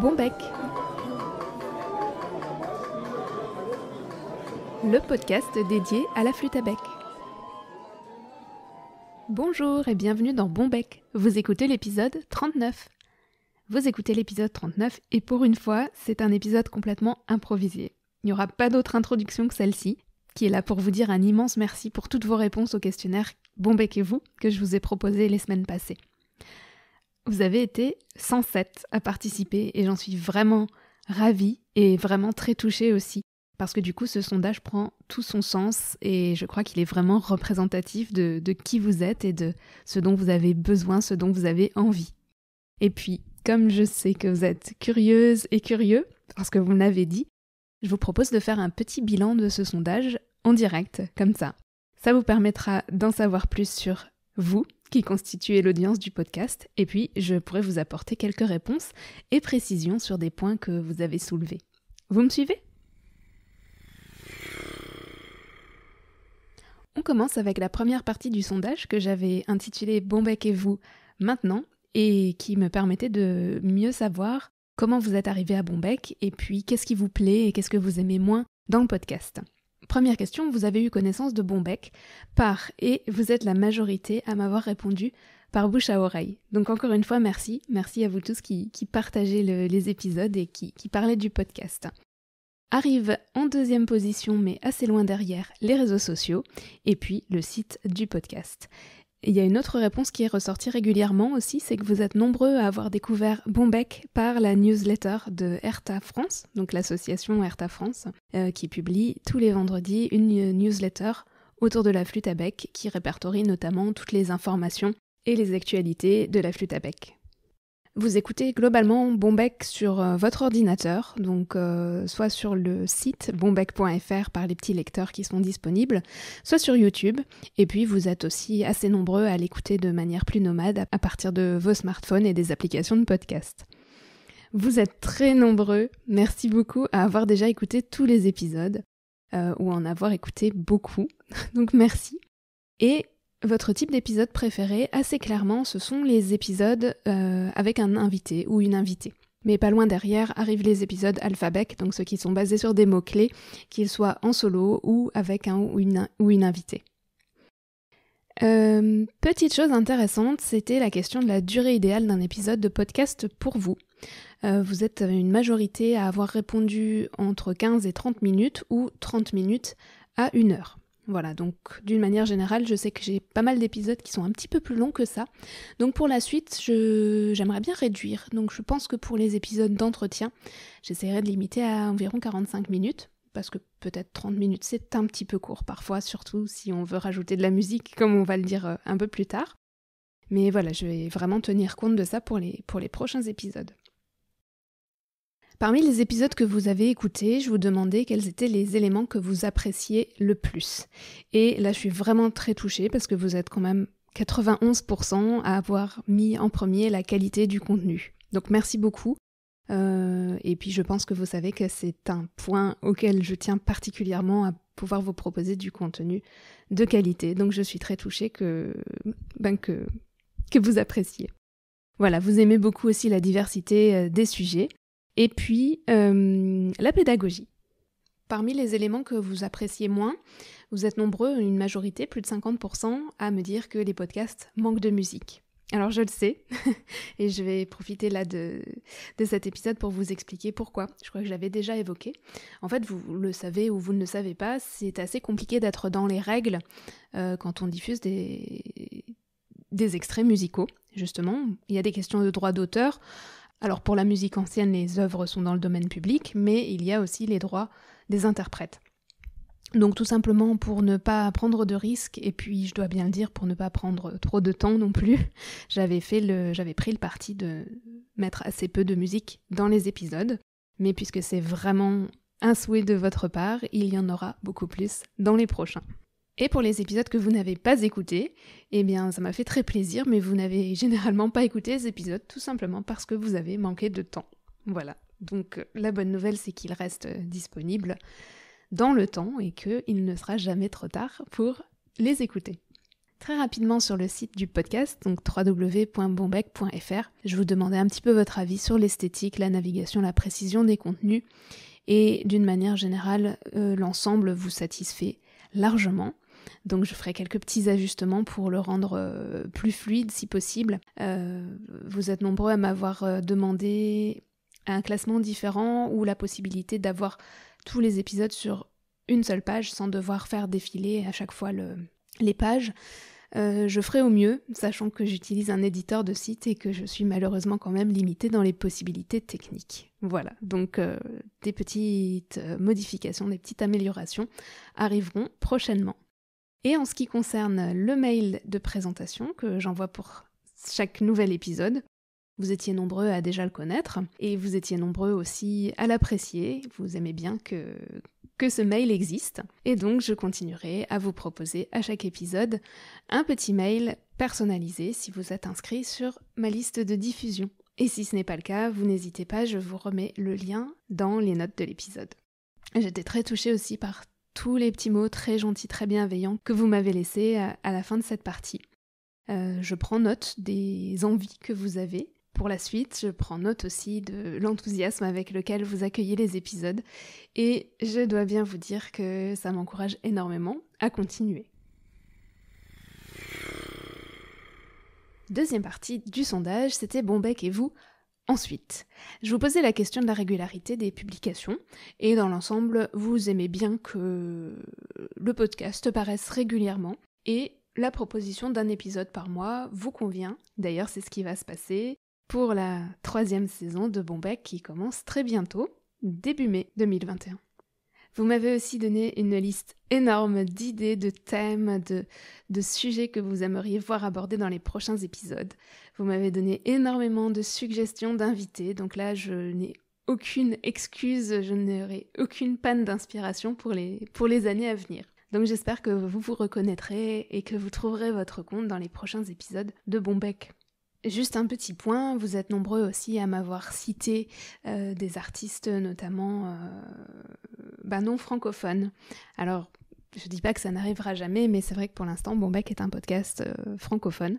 Bonbec. Le podcast dédié à la flûte à bec. Bonjour et bienvenue dans Bonbec. Vous écoutez l'épisode 39. Vous écoutez l'épisode 39 et pour une fois, c'est un épisode complètement improvisé. Il n'y aura pas d'autre introduction que celle-ci, qui est là pour vous dire un immense merci pour toutes vos réponses au questionnaire Bonbec et vous que je vous ai proposé les semaines passées. Vous avez été 107 à participer et j'en suis vraiment ravie et vraiment très touchée aussi. Parce que du coup, ce sondage prend tout son sens et je crois qu'il est vraiment représentatif de, qui vous êtes et de ce dont vous avez besoin, ce dont vous avez envie. Et puis, comme je sais que vous êtes curieuse et curieux, parce que vous me l'avez dit, je vous propose de faire un petit bilan de ce sondage en direct, comme ça. Ça vous permettra d'en savoir plus sur vous, qui constituait l'audience du podcast, et puis je pourrais vous apporter quelques réponses et précisions sur des points que vous avez soulevés. Vous me suivez On commence avec la première partie du sondage que j'avais intitulé Bombec et vous maintenant et qui me permettait de mieux savoir comment vous êtes arrivé à Bombec et puis qu'est-ce qui vous plaît et qu'est-ce que vous aimez moins dans le podcast. Première question, vous avez eu connaissance de Bombec par et vous êtes la majorité à m'avoir répondu par bouche à oreille. Donc encore une fois, merci. Merci à vous tous qui, partagez les épisodes et qui, qui du podcast. Arrive en deuxième position, mais assez loin derrière, les réseaux sociaux et puis le site du podcast. Il y a une autre réponse qui est ressortie régulièrement aussi, c'est que vous êtes nombreux à avoir découvert Bombec par la newsletter de Herta France, donc l'association Herta France, euh, qui publie tous les vendredis une newsletter autour de la flûte à bec qui répertorie notamment toutes les informations et les actualités de la flûte à bec. Vous écoutez globalement Bombec sur euh, votre ordinateur, donc euh, soit sur le site bombec.fr par les petits lecteurs qui sont disponibles, soit sur YouTube. Et puis vous êtes aussi assez nombreux à l'écouter de manière plus nomade à partir de vos smartphones et des applications de podcast. Vous êtes très nombreux, merci beaucoup à avoir déjà écouté tous les épisodes, euh, ou en avoir écouté beaucoup, donc merci. Et votre type d'épisode préféré, assez clairement, ce sont les épisodes euh, avec un invité ou une invitée. Mais pas loin derrière arrivent les épisodes alphabèques, donc ceux qui sont basés sur des mots-clés, qu'ils soient en solo ou avec un ou une, invitée. Euh, petite chose intéressante, c'était la question de la durée idéale d'un épisode de podcast pour vous. Euh, vous êtes une majorité à avoir répondu entre 15 et 30 minutes ou 30 minutes à une heure. Voilà, donc d'une manière générale, je sais que j'ai pas mal d'épisodes qui sont un petit peu plus longs que ça. Donc pour la suite, j'aimerais bien réduire. Donc je pense que pour les épisodes d'entretien, j'essaierai de limiter à environ 45 minutes. Parce que peut-être 30 minutes, c'est un petit peu court parfois, surtout si on veut rajouter de la musique, comme on va le dire euh, un peu plus tard. Mais voilà, je vais vraiment tenir compte de ça pour les, pour les prochains épisodes. Parmi les épisodes que vous avez écoutés, je vous demandais quels étaient les éléments que vous appréciez le plus. Et là, je suis vraiment très touchée parce que vous êtes quand même 91% à avoir mis en premier la qualité du contenu. Donc merci beaucoup. Euh, et puis je pense que vous savez que c'est un point auquel je tiens particulièrement à pouvoir vous proposer du contenu de qualité. Donc je suis très touchée que, ben que, que vous appréciez. Voilà, vous aimez beaucoup aussi la diversité euh, des sujets. Et puis, euh, la pédagogie. Parmi les éléments que vous appréciez moins, vous êtes nombreux, une majorité, plus de 50%, à me dire que les podcasts manquent de musique. Alors je le sais, et je vais profiter là de, de, cet épisode pour vous expliquer pourquoi. Je crois que je l'avais déjà évoqué. En fait, vous le savez ou vous ne le savez pas, c'est assez compliqué d'être dans les règles euh, quand on diffuse des, des extraits musicaux, justement. Il y a des questions de droit d'auteur. Alors pour la musique ancienne, les œuvres sont dans le domaine public, mais il y a aussi les droits des interprètes. Donc tout simplement pour ne pas prendre de risques, et puis je dois bien le dire, pour ne pas prendre trop de temps non plus, j'avais, fait le, j'avais pris le parti de mettre assez peu de musique dans les épisodes, mais puisque c'est vraiment un souhait de votre part, il y en aura beaucoup plus dans les prochains. Et pour les épisodes que vous n'avez pas écoutés, eh bien ça m'a fait très plaisir, mais vous n'avez généralement pas écouté les épisodes tout simplement parce que vous avez manqué de temps. Voilà. Donc euh, la bonne nouvelle c'est qu'ils restent euh, disponible dans le temps et qu'il ne sera jamais trop tard pour les écouter. Très rapidement sur le site du podcast, donc www.bombec.fr, je vous demandais un petit peu votre avis sur l'esthétique, la navigation, la précision des contenus et d'une manière générale euh, l'ensemble vous satisfait largement. Donc je ferai quelques petits ajustements pour le rendre euh, plus fluide si possible. Euh, vous êtes nombreux à m'avoir euh, demandé un classement différent ou la possibilité d'avoir tous les épisodes sur une seule page sans devoir faire défiler à chaque fois les pages. je ferai au mieux, sachant que j'utilise un éditeur de site et que je suis malheureusement quand même limitée dans les possibilités techniques. Voilà, donc des petites modifications, des petites améliorations arriveront prochainement. Et en ce qui concerne le mail de présentation que j'envoie pour chaque nouvel épisode, vous étiez nombreux à déjà le connaître et vous étiez nombreux aussi à l'apprécier. Vous aimez bien que, que ce mail existe. Et donc je continuerai à vous proposer à chaque épisode un petit mail personnalisé si vous êtes inscrit sur ma liste de diffusion. Et si ce n'est pas le cas, vous n'hésitez pas, je vous remets le lien dans les notes de l'épisode. J'étais très touchée aussi par tous les petits mots très gentils, très bienveillants que vous m'avez laissés euh, à, la fin de cette partie. Euh, je prends note des envies que vous avez pour la suite, je prends note aussi de l'enthousiasme avec lequel vous accueillez les épisodes et je dois bien vous dire que ça m'encourage énormément à continuer. Deuxième partie du sondage, c'était Bonbec et vous, Ensuite, je vous posais la question de la régularité des publications, et dans l'ensemble, vous aimez bien que le podcast paraisse régulièrement, et la proposition d'un épisode par mois vous convient. D'ailleurs, c'est ce qui va se passer pour la troisième saison de Bombec qui commence très bientôt, début mai 2021. Vous m'avez aussi donné une liste énorme d'idées, de thèmes, de, de sujets que vous aimeriez voir abordés dans les prochains épisodes. Vous m'avez donné énormément de suggestions d'invités, donc là je n'ai aucune excuse, je n'aurai aucune panne d'inspiration pour les, pour les années à venir. Donc j'espère que vous vous reconnaîtrez et que vous trouverez votre compte dans les prochains épisodes de Bombec. Juste un petit point, vous êtes nombreux aussi à m'avoir cité euh, des artistes, notamment euh, ben non francophone. Alors, je dis pas que ça n'arrivera jamais, mais c'est vrai que pour l'instant, Bombec est un podcast euh, francophone,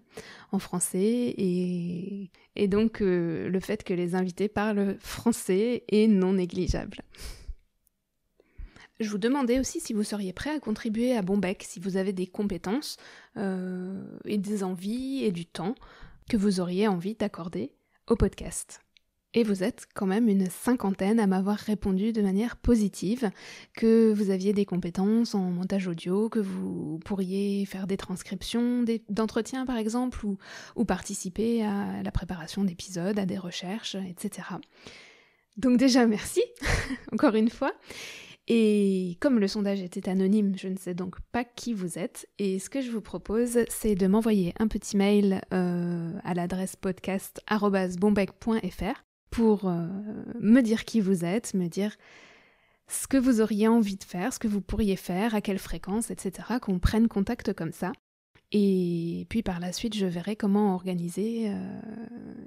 en français, et, donc euh, le fait que les invités parlent français est non négligeable. Je vous demandais aussi si vous seriez prêt à contribuer à Bombec, si vous avez des compétences euh, et des envies et du temps que vous auriez envie d'accorder au podcast. Et vous êtes quand même une cinquantaine à m'avoir répondu de manière positive que vous aviez des compétences en montage audio, que vous pourriez faire des transcriptions d'entretiens par exemple, ou, participer à la préparation d'épisodes, à des recherches, etc. Donc déjà merci, encore une fois. Et comme le sondage était anonyme, je ne sais donc pas qui vous êtes. Et ce que je vous propose, c'est de m'envoyer un petit mail euh, à l'adresse podcast.bombec.fr pour euh, me dire qui vous êtes, me dire ce que vous auriez envie de faire, ce que vous pourriez faire, à quelle fréquence, etc., qu'on prenne contact comme ça. Et puis par la suite, je verrai comment organiser euh,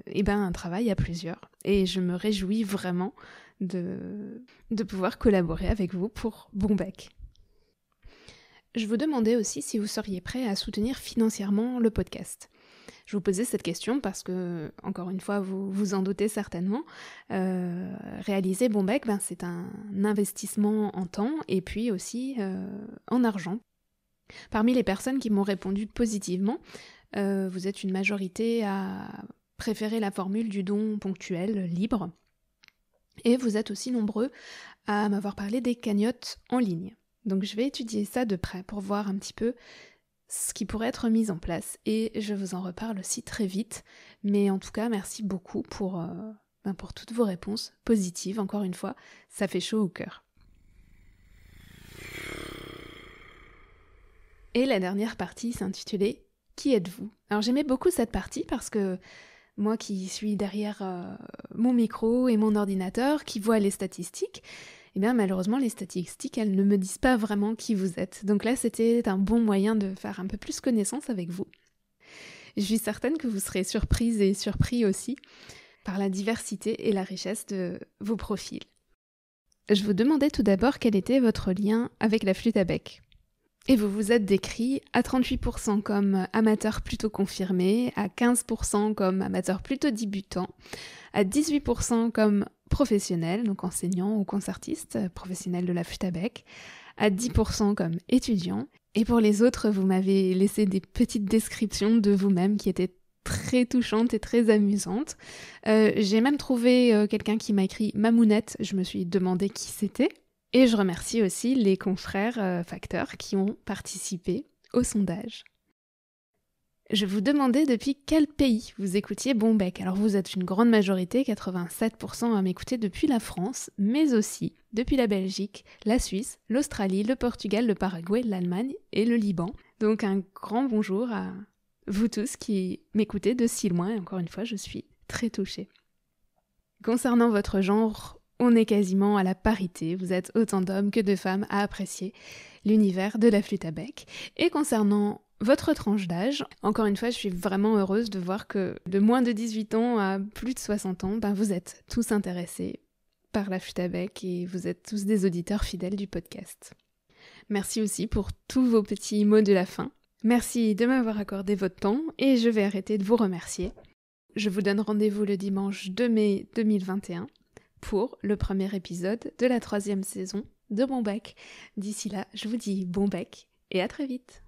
eh ben, un travail à plusieurs. Et je me réjouis vraiment de, de pouvoir collaborer avec vous pour Bon Je vous demandais aussi si vous seriez prêt à soutenir financièrement le podcast. Je vous posais cette question parce que, encore une fois, vous vous en doutez certainement. Euh, réaliser Bombec, ben, c'est un investissement en temps et puis aussi euh, en argent. Parmi les personnes qui m'ont répondu positivement, euh, vous êtes une majorité à préférer la formule du don ponctuel libre. Et vous êtes aussi nombreux à m'avoir parlé des cagnottes en ligne. Donc je vais étudier ça de près pour voir un petit peu ce qui pourrait être mis en place et je vous en reparle aussi très vite. Mais en tout cas, merci beaucoup pour, euh, ben, pour toutes vos réponses positives. Encore une fois, ça fait chaud au cœur. Et la dernière partie s'intitulait Qui êtes-vous Alors j'aimais beaucoup cette partie parce que moi qui suis derrière euh, mon micro et mon ordinateur, qui vois les statistiques, eh bien malheureusement les statistiques, elles ne me disent pas vraiment qui vous êtes. Donc là, c'était un bon moyen de faire un peu plus connaissance avec vous. Je suis certaine que vous serez surprise et surpris aussi par la diversité et la richesse de vos profils. Je vous demandais tout d'abord quel était votre lien avec la flûte à bec. Et vous vous êtes décrit à 38% comme amateur plutôt confirmé, à 15% comme amateur plutôt débutant, à 18% comme professionnels, donc enseignants ou concertistes, euh, professionnels de la Futabec, à 10% comme étudiants. Et pour les autres, vous m'avez laissé des petites descriptions de vous-même qui étaient très touchantes et très amusantes. Euh, j'ai même trouvé euh, quelqu'un qui m'a écrit Mamounette, je me suis demandé qui c'était. Et je remercie aussi les confrères facteurs qui ont participé au sondage je vous demandais depuis quel pays vous écoutiez Bombec. Alors vous êtes une grande majorité, 87% à m'écouter depuis la France, mais aussi depuis la Belgique, la Suisse, l'Australie, le Portugal, le Paraguay, l'Allemagne et le Liban. Donc un grand bonjour à vous tous qui m'écoutez de si loin, et encore une fois, je suis très touchée. Concernant votre genre, on est quasiment à la parité, vous êtes autant d'hommes que de femmes à apprécier l'univers de la flûte à bec. Et concernant votre tranche d'âge. Encore une fois, je suis vraiment heureuse de voir que de moins de 18 ans à plus de 60 ans, ben vous êtes tous intéressés par la chute à et vous êtes tous des auditeurs fidèles du podcast. Merci aussi pour tous vos petits mots de la fin. Merci de m'avoir accordé votre temps et je vais arrêter de vous remercier. Je vous donne rendez-vous le dimanche 2 mai 2021 pour le premier épisode de la troisième saison de Bon Bec. D'ici là, je vous dis bon bec et à très vite.